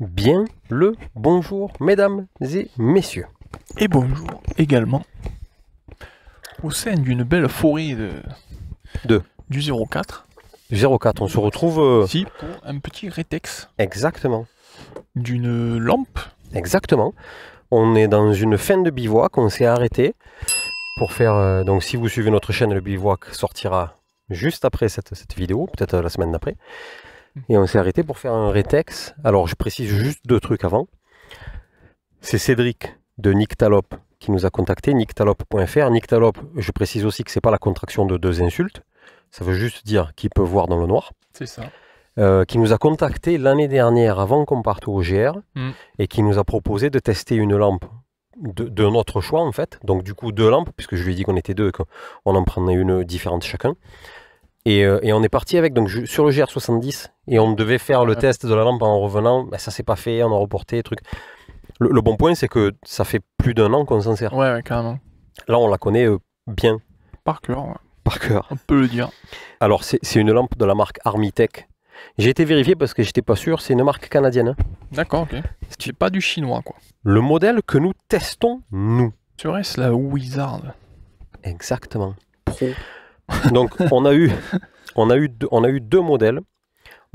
bien le bonjour, mesdames et messieurs. Et bonjour également au sein d'une belle forêt de... du 04. 04, on se retrouve. Euh, pour un petit rétex. Exactement. D'une lampe. Exactement. On est dans une fin de bivouac, on s'est arrêté pour faire. Euh, donc, si vous suivez notre chaîne, le bivouac sortira juste après cette, cette vidéo, peut-être la semaine d'après. Et on s'est arrêté pour faire un rétex. Alors, je précise juste deux trucs avant. C'est Cédric de Nictalop qui nous a contacté, nictalop.fr. Nictalop, je précise aussi que c'est pas la contraction de deux insultes. Ça veut juste dire qu'il peut voir dans le noir. C'est ça. Euh, qui nous a contacté l'année dernière avant qu'on parte au GR mm. et qui nous a proposé de tester une lampe de, de, notre choix en fait. Donc du coup deux lampes, puisque je lui ai dit qu'on était deux et qu'on en prenait une différente chacun. Euh, et, on est parti avec, donc sur le GR70, et on devait faire le test de la lampe en revenant, mais ben, ça s'est pas fait, on a reporté, truc. Le, bon point, c'est que ça fait plus d'un an qu'on s'en sert. Ouais, ouais, carrément. Là, on la connaît euh, bien. Par cœur, ouais. Par cœur. On peut le dire. Alors, c'est une lampe de la marque Armitech. J'ai été vérifié parce que j'étais pas sûr, c'est une marque canadienne. Hein. D'accord, ok. C'est pas du chinois, quoi. Le modèle que nous testons, nous. Tu ce la Wizard Exactement. Pro. Donc on a eu, on a eu, deux, on a eu deux modèles.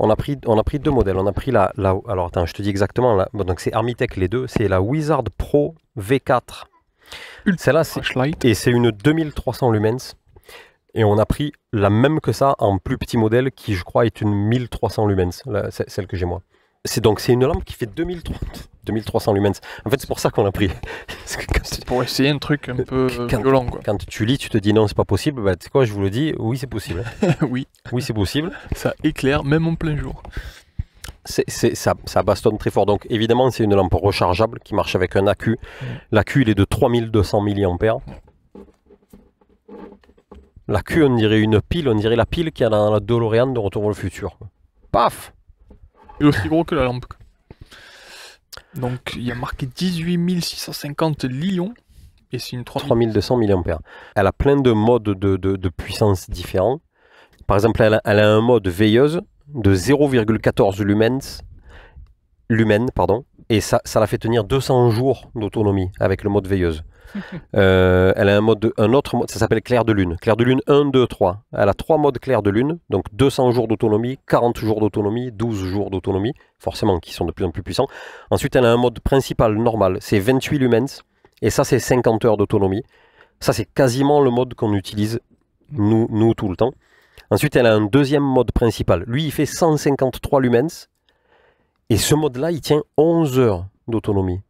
On a pris, on a pris deux modèles. On a pris la, alors attends, je te dis exactement. donc c'est Armitech les deux. C'est la Wizard Pro V4. Celle-là, c'est et c'est une 2300 lumens. Et on a pris la même que ça en plus petit modèle qui, je crois, est une 1300 lumens, celle que j'ai moi. C'est donc c'est une lampe qui fait 2030, 2300 lumens. En fait, c'est pour ça qu'on l'a pris. pour essayer un truc un peu quand, violent. Quoi. Quand tu lis, tu te dis non, c'est pas possible. Bah, tu sais quoi, je vous le dis, oui, c'est possible. oui. Oui, c'est possible. Ça éclaire même en plein jour. ça, ça, bastonne très fort. Donc évidemment, c'est une lampe rechargeable qui marche avec un accu. L'AQ, L'accu, il est de 3200 mAh. L'accu, on dirait une pile, on dirait la pile qu'il y a dans la DeLorean de Retour au le futur. Paf aussi gros que la lampe. Donc il y a marqué 18 650 lions. Et c'est une 3000... 3200 mAh. Elle a plein de modes de, puissance différents. Par exemple, elle a, un mode veilleuse de 0,14 lumens, lumen, pardon, et ça, ça la fait tenir 200 jours d'autonomie avec le mode veilleuse. Euh, elle a un, mode un autre mode, ça s'appelle Clair de Lune. Clair de Lune 1, 2, 3. Elle a trois modes Clair de Lune, donc 200 jours d'autonomie, 40 jours d'autonomie, 12 jours d'autonomie, forcément qui sont de plus en plus puissants. Ensuite, elle a un mode principal normal, c'est 28 lumens, et ça c'est 50 heures d'autonomie. Ça c'est quasiment le mode qu'on utilise nous, nous tout le temps. Ensuite, elle a un deuxième mode principal. Lui, il fait 153 lumens. Et ce mode-là, il tient 11 heures d'autonomie.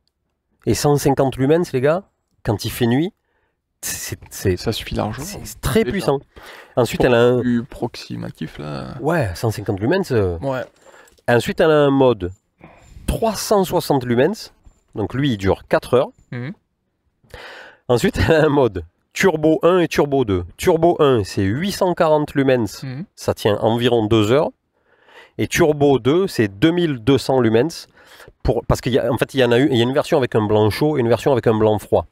Et 150 lumens, les gars, quand il fait nuit, c'est ça suffit largement. C'est hein. très puissant. Ensuite, elle a un là. Ouais, 150 lumens. Euh. Ouais. Ensuite, elle a un mode 360 lumens. Donc lui, il dure 4 heures. Mhm. Ensuite, elle a un mode turbo 1 et turbo 2. Turbo 1, c'est 840 lumens. Mhm. Ça tient environ 2 heures. Et turbo 2, c'est 2200 lumens. Pour, parce qu'en fait, il y, en a, il y a une version avec un blanc chaud et une version avec un blanc froid.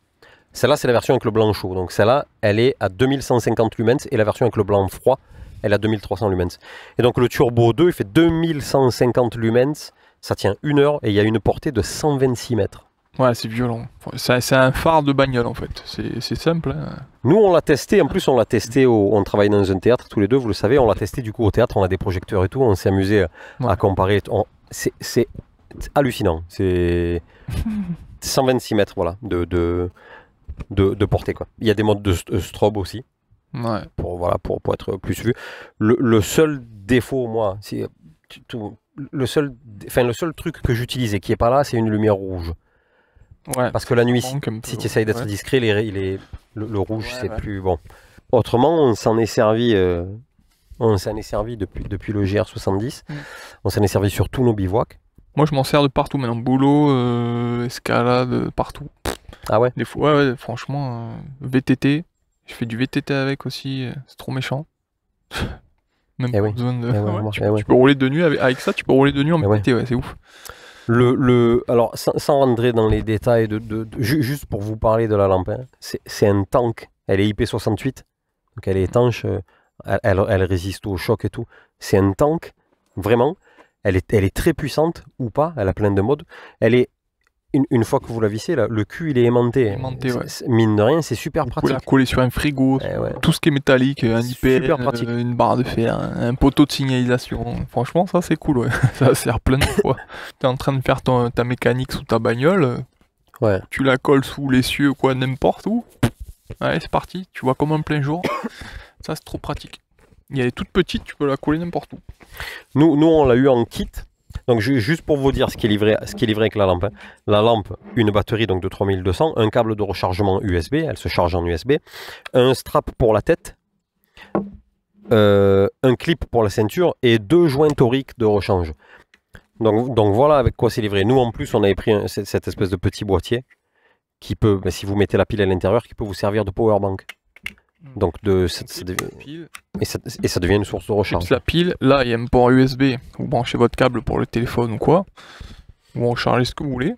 Celle-là, c'est la version avec le blanc chaud. Donc celle-là, elle est à 2150 lumens et la version avec le blanc froid, elle est à 2300 lumens. Et donc le Turbo 2, il fait 2150 lumens, ça tient une heure et il y a une portée de 126 mètres. Ouais, c'est violent. C'est un phare de bagnole en fait. C'est simple. Hein. Nous, on l'a testé. En plus, on l'a testé. on travaille dans un théâtre tous les deux, vous le savez. On l'a testé du coup au théâtre. On a des projecteurs et tout. On s'est amusé euh, à comparer. C'est hallucinant. C'est 126 mètres voilà, de, de, de, porter Quoi. Il y a des modes de euh, strobe aussi. Ouais. Pour, voilà, pour, être plus vu. Le, seul défaut, moi, c'est le seul, enfin, le seul truc que j'utilisais et qui est pas là, c'est une lumière rouge. Parce que la nuit, si, tu essayes d'être discret, les, le, rouge, c'est plus bon. Autrement, on s'en est servi. Euh, on s'en est servi depuis, depuis le GR70. Mm. On s'en est servi sur tous nos bivouacs. Moi, je m'en sers de partout maintenant. Boulot, euh, escalade, partout. Ah ouais Des fois, franchement, euh, VTT, je fais du VTT avec aussi, euh, c'est trop méchant. Même eh pas de. Eh tu, eh peux rouler de nuit avec, ça, tu peux rouler de nuit en VTT, c'est ouf. Le, le, alors, sans, rentrer dans les détails, de, de, juste pour vous parler de la lampe, hein, c'est un tank. Elle est IP68, donc elle est étanche, euh, elle, elle, résiste au choc et tout. C'est un tank, vraiment. Elle est, elle est très puissante ou pas, elle a plein de modes. Elle est une, fois que vous la vissez, là, le cul il est aimanté. Mine de rien, c'est super pratique. Vous la coller sur un frigo, eh tout ce qui est métallique, un IP, euh, une barre de fer, un poteau de signalisation. Franchement, ça c'est cool. ça sert plein de fois. es en train de faire ta mécanique sous ta bagnole. Ouais. Tu la colles sous l'essieu, quoi, n'importe où. Allez, c'est parti. Tu vois comme en plein jour. ça c'est trop pratique. Il y a petite toutes petites, tu peux la coller n'importe où. Nous, nous on l'a eu en kit. Donc juste pour vous dire ce qui est livré, ce qui avec la lampe. Hein. La lampe, une batterie donc de 3200, un câble de rechargement USB, elle se charge en USB, un strap pour la tête, euh, un clip pour la ceinture et deux joints toriques de rechange. Donc, voilà avec quoi c'est livré. Nous en plus on avait pris cette espèce de petit boîtier qui peut, ben, si vous mettez la pile à l'intérieur, qui peut vous servir de power bank. Hmm. Donc de, ça, devient, et, ça, devient une source de recharge. La pile, là il y a un port USB, vous branchez votre câble pour le téléphone ou quoi, vous rechargez ce que vous voulez.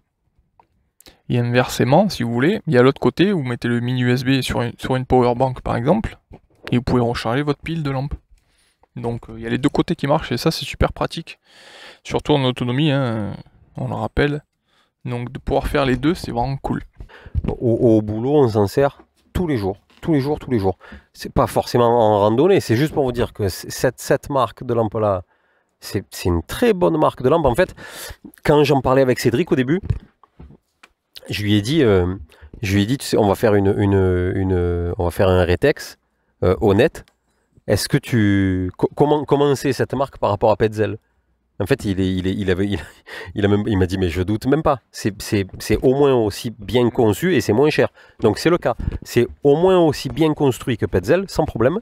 Et inversement, si vous voulez, il y a l'autre côté, vous mettez le mini USB sur une, sur power bank par exemple, et vous pouvez recharger votre pile de lampe. Donc euh, il y a les deux côtés qui marchent et ça c'est super pratique. Surtout en autonomie, hein, on le rappelle. Donc de pouvoir faire les deux, c'est vraiment cool. au boulot, on s'en sert tous les jours tous les jours, tous les jours. C'est pas forcément en randonnée, c'est juste pour vous dire que cette, cette marque de lampe-là, c'est une très bonne marque de lampe. En fait, quand j'en parlais avec Cédric au début, je lui ai dit, euh, je lui ai dit, tu sais, on va faire une, une, on va faire un rétex euh, honnête. Est-ce que tu, comment, comment c'est cette marque par rapport à Petzel en fait, il, est, il, avait, il, a même, il m'a dit, mais je doute même pas. C'est au moins aussi bien conçu et c'est moins cher. Donc c'est le cas. C'est au moins aussi bien construit que Petzel, sans problème.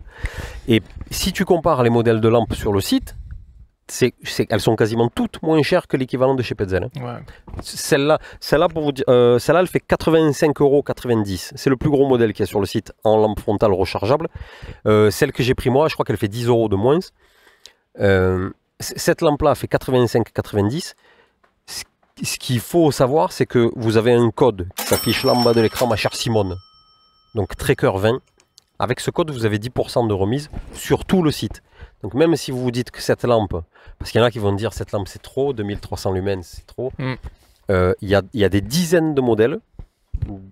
Et si tu compares les modèles de lampes sur le site, c'est elles sont quasiment toutes moins chères que l'équivalent de chez Petzel. Hein. Celle-là, celle-là, pour vous euh, elle fait 85,90 euros. C'est le plus gros modèle qu'il y a sur le site en lampe frontale rechargeable. Euh, celle que j'ai pris moi, je crois qu'elle fait 10 euros de moins. Euh, cette lampe-là fait 85-90. Ce qu'il faut savoir, c'est que vous avez un code qui s'affiche là en bas de l'écran, ma chère Simone. Donc Tracker 20. Avec ce code, vous avez 10% de remise sur tout le site. Donc même si vous vous dites que cette lampe, parce qu'il y en a qui vont dire cette lampe c'est trop, 2300 lumens c'est trop, mm. euh, il y, a, des dizaines de modèles,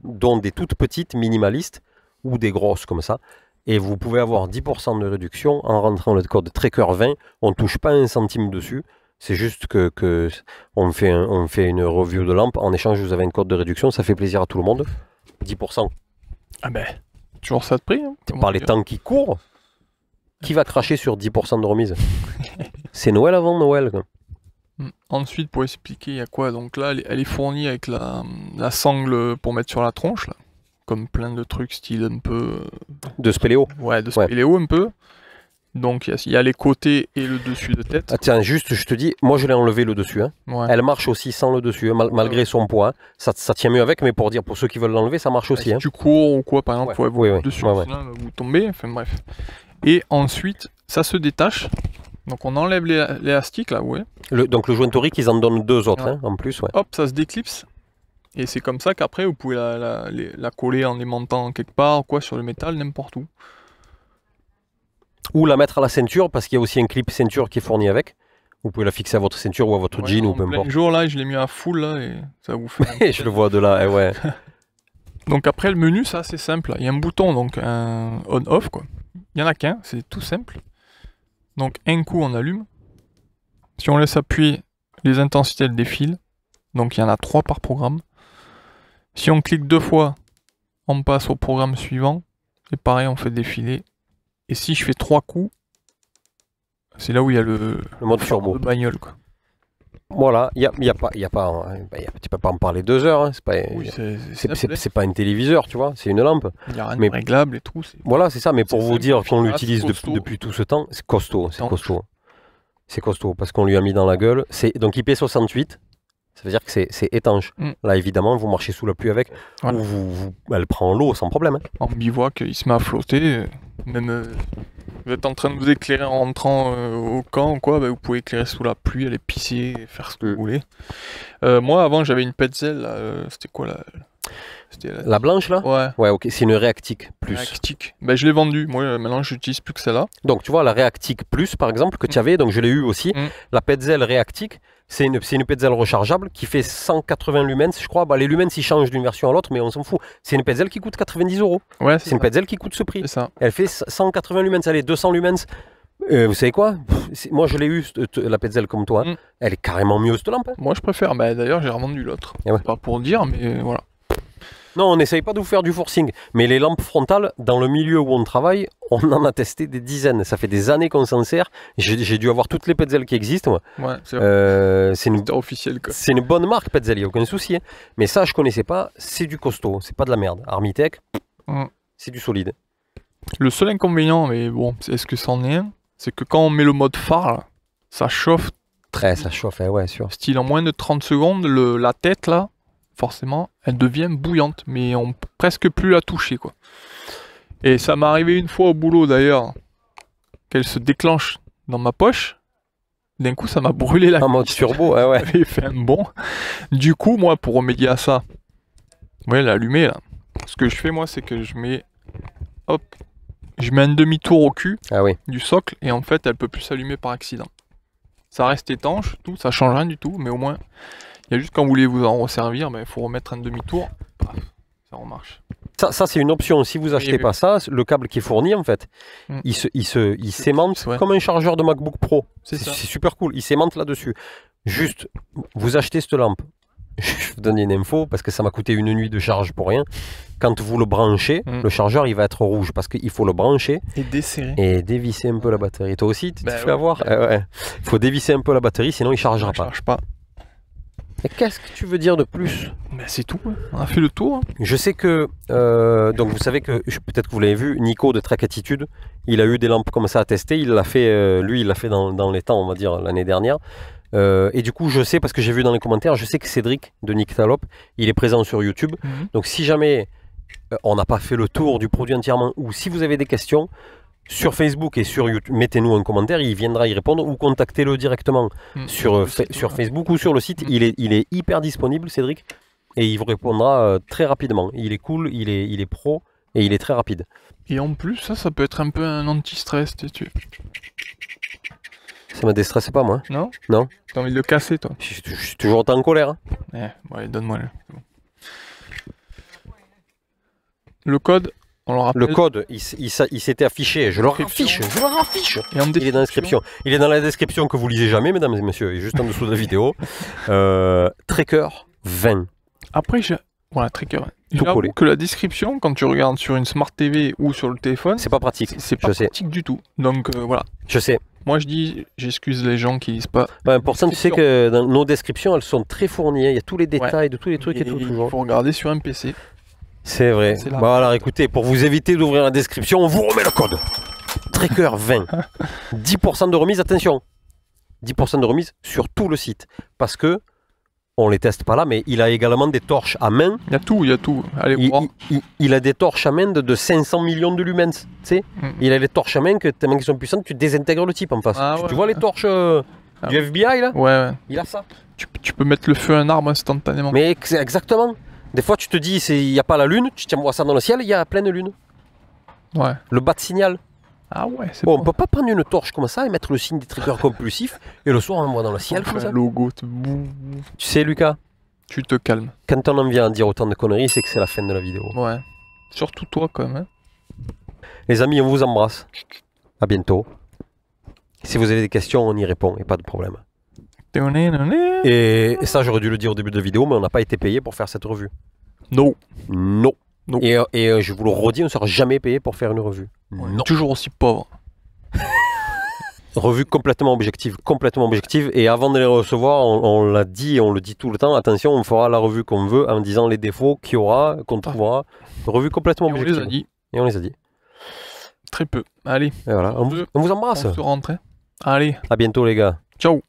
dont des toutes petites minimalistes ou des grosses comme ça, et vous pouvez avoir 10% de réduction en rentrant le code tracker 20 On ne touche pas un centime dessus. C'est juste que, on, fait fait une review de lampe. En échange, vous avez une code de réduction. Ça fait plaisir à tout le monde. 10%. Ah ben, toujours ça de prix. Hein. Par les temps qui courent, qui va cracher sur 10% de remise C'est Noël avant Noël. Hmm. Ensuite, pour expliquer, il y a quoi Donc là, elle est fournie avec la, la sangle pour mettre sur la tronche. Là comme plein de trucs style un peu. Euh, de spéléo Ouais, de spéléo un peu. Donc il y, a les côtés et le dessus de tête. Ah, tiens, juste, je te dis, moi je l'ai enlevé le dessus. Hein. Elle marche aussi sans le dessus, hein, malgré son poids. Hein. Ça, ça, tient mieux avec, mais pour dire, pour ceux qui veulent l'enlever, ça marche aussi. Si hein. tu cours ou quoi, par exemple, ouais. vous, oui, dessus, ouais, sinon, vous tombez, enfin bref. Et ensuite, ça se détache. Donc on enlève l'élastique là, ouais. Le, donc le joint torique, ils en donnent deux autres en plus, ouais. Hop, ça se déclipse et c'est comme ça qu'après vous pouvez la, coller en aimantant quelque part, quoi, sur le métal, n'importe où. Ou la mettre à la ceinture, parce qu'il y a aussi un clip ceinture qui est fourni avec. Vous pouvez la fixer à votre ceinture ou à votre jean ou peu importe. Un jour là, je l'ai mis à full là et ça vous fait. je le vois de là, eh ouais. donc après le menu, ça c'est simple. Il y a un bouton donc un on/off quoi. Il y en a qu'un, c'est tout simple. Donc un coup on allume. Si on laisse appuyer, les intensités elles défilent. Donc il y en a trois par programme. Si on clique deux fois, on passe au programme suivant. Et pareil, on fait défiler. Et si je fais trois coups, c'est là où il y a le, le mode turbo. Le bagnole, quoi. Voilà, il y a, y a pas, euh, bah, tu peux pas en parler deux heures. Hein, c'est pas, oui, un téléviseur, tu vois, c'est une lampe. Il n'y a rien réglable et tout. Voilà, c'est ça. Mais pour vous dire qu'on ah, l'utilise depuis, tout ce temps, c'est costaud, c'est costaud, c'est costaud parce qu'on lui a mis dans la gueule. donc IP68. Ça veut dire que c'est étanche. Mm. Là, évidemment, vous marchez sous la pluie avec, vous, elle prend l'eau sans problème. Hein. En bivouac, euh, il se met à flotter. Euh, même, euh, vous êtes en train de vous éclairer en rentrant au camp, quoi, bah, vous pouvez éclairer sous la pluie, aller pisser, faire ce que vous mm. voulez. moi, avant, j'avais une petzel, c'était quoi la... la... blanche là Ouais. Ouais, ok, c'est une réactique plus. Réactique. Bah, je l'ai vendue. Moi, maintenant, j'utilise plus que celle-là. Donc, tu vois, la réactique plus, par exemple, que tu avais, donc je l'ai eu aussi. Mm. La Petzel réactique, c'est une, une Petzl rechargeable qui fait 180 lumens, je crois. Bah, les lumens, ils changent d'une version à l'autre, mais on s'en fout. C'est une Petzl qui coûte 90 euros. Ouais, c'est une Petzl qui coûte ce prix. Elle fait 180 lumens, elle est 200 lumens. Euh, vous savez quoi Moi, je l'ai eu, la Petzl comme toi. Mm. Elle est carrément mieux, cette lampe. Hein. Moi, je préfère. Bah, D'ailleurs, j'ai revendu l'autre. Eh pas pour dire, mais euh, voilà. Non, on n'essaye pas de vous faire du forcing, mais les lampes frontales, dans le milieu où on travaille, on en a testé des dizaines. Ça fait des années qu'on s'en sert. J'ai dû avoir toutes les Petzl qui existent. Ouais, c'est euh, une C'est une bonne marque Petzl, il n'y a aucun souci. Hein. Mais ça, je connaissais pas. C'est du costaud, c'est pas de la merde. Armitech, mm. c'est du solide. Le seul inconvénient, mais bon, est-ce que c'en est un C'est que quand on met le mode phare, ça chauffe. Très, ça chauffe, hein, ouais, sûr. Style en moins de 30 secondes, la tête là, forcément, elle devient bouillante, mais on peut presque plus la toucher, quoi. Et ça m'est arrivé une fois au boulot, d'ailleurs, qu'elle se déclenche dans ma poche. D'un coup, ça m'a brûlé la En mode turbo, ouais. J'avais fait un bon. Du coup, moi, pour remédier à ça, ouais, l'allumer, là. Ce que je fais, moi, c'est que je mets... Hop, je mets un demi-tour au cul ah du socle et en fait elle peut plus s'allumer par accident. Ça reste étanche, tout, ça change rien du tout, mais au moins il y a juste quand vous voulez vous en resservir, mais ben, il faut remettre un demi-tour. Ça remarche. Ça, ça c'est une option. Si vous achetez pas ça, le câble qui est fourni, en fait, mm. il, se, comme un chargeur de MacBook Pro. C'est, super cool. Il s'aimante là-dessus. Juste, vous achetez cette lampe. Je vous donne une info parce que ça m'a coûté une nuit de charge pour rien. Quand vous le branchez, mm. le chargeur il va être rouge parce qu'il faut le brancher et desserrer et dévisser un peu la batterie. Toi aussi, bah tu fais avoir. Eh il faut dévisser un peu la batterie, sinon il chargera pas. Mais qu'est-ce que tu veux dire de plus Mais bah, c'est tout, hein. on a fait le tour. Hein. Je sais que, euh, donc vous savez que, peut-être que vous l'avez vu, Nico de Track Attitude, il a eu des lampes comme ça à tester, il l'a fait, euh, lui il l'a fait dans, les temps, on va dire, l'année dernière. Euh, et du coup, je sais, parce que j'ai vu dans les commentaires, je sais que Cédric de Nick Talop, il est présent sur YouTube. Mhm. Donc si jamais on n'a pas fait le tour du produit entièrement, ou si vous avez des questions, sur Facebook et sur YouTube, mettez-nous un commentaire, il viendra y répondre ou contactez-le directement mm. sur, sur Facebook ou sur le site. Mm. Il, est, il est hyper disponible, Cédric, et il vous répondra euh, très rapidement. Il est cool, il est, il est pro et il est très rapide. Et en plus, ça, ça peut être un peu un anti-stress. Tu... sais. Ça m'a déstressé pas, moi. Non Non. T'as envie de le casser, toi Je suis toujours en colère. Hein. Eh, ouais, donne-moi le. Le code le, code, il, il, s'était affiché. Je le affiche, il est dans Il est dans la description que vous lisez jamais, mesdames et messieurs. Il est juste en dessous de la vidéo. Euh, Tracker 20. Après, je... voilà, Tracker. J'avoue que la description, quand tu regardes sur une Smart TV ou sur le téléphone, c'est pas pratique. C'est pas pratique du tout. Donc euh, voilà. Je sais. Moi, je dis, j'excuse les gens qui lisent pas. Bah, pour ça, tu sais que dans nos descriptions, elles sont très fournies. Hein. Il y a tous les détails de tous les trucs et, et tout. Il faut regarder sur un PC. C'est vrai. voilà, écoutez, pour vous éviter d'ouvrir la description, on vous remet le code. tracker 20. 10% de remise, attention. 10% de remise sur tout le site. Parce que on les teste pas là, mais il a également des torches à main. Il y a tout, il y a tout. Allez il, voir. Il, a des torches à main de, 500 millions de lumens. Tu sais, mm. il a des torches à main que tellement qu'ils sont puissantes, tu désintègres le type en face. Ah tu, vois les torches euh, ah. du FBI là ouais, ouais, Il a ça. Tu, peux mettre le feu à un arbre instantanément. Mais exactement. Des fois, tu te dis, il n'y a pas la lune, tu tiens ça dans le ciel, il y a pleine lune. Ouais. Le bas de signal. Ah ouais, c'est bon, On peut pas prendre une torche comme ça et mettre le signe des triggers compulsifs et le soir on voit dans le ciel comme ça. Logo, tu sais, Lucas Tu te calmes. Quand on en vient à dire autant de conneries, c'est que c'est la fin de la vidéo. Ouais. Surtout toi, quand même. Hein. Les amis, on vous embrasse. À bientôt. Si vous avez des questions, on y répond et pas de problème. Et, ça, j'aurais dû le dire au début de la vidéo, mais on n'a pas été payé pour faire cette revue. Non. Non. Et, euh, je vous le redis, on ne sera jamais payé pour faire une revue. Toujours aussi pauvre. revue complètement objective, complètement objective. Et avant de les recevoir, on, l'a dit, on le dit tout le temps, attention, on fera la revue qu'on veut en disant les défauts qu'il y aura, qu'on ah. trouvera. Revue complètement et objective. On les a dit. Et on les a dit. Très peu. Allez. Et voilà. On, vous, on vous embrasse. On se rentre. Allez. À bientôt les gars. Ciao.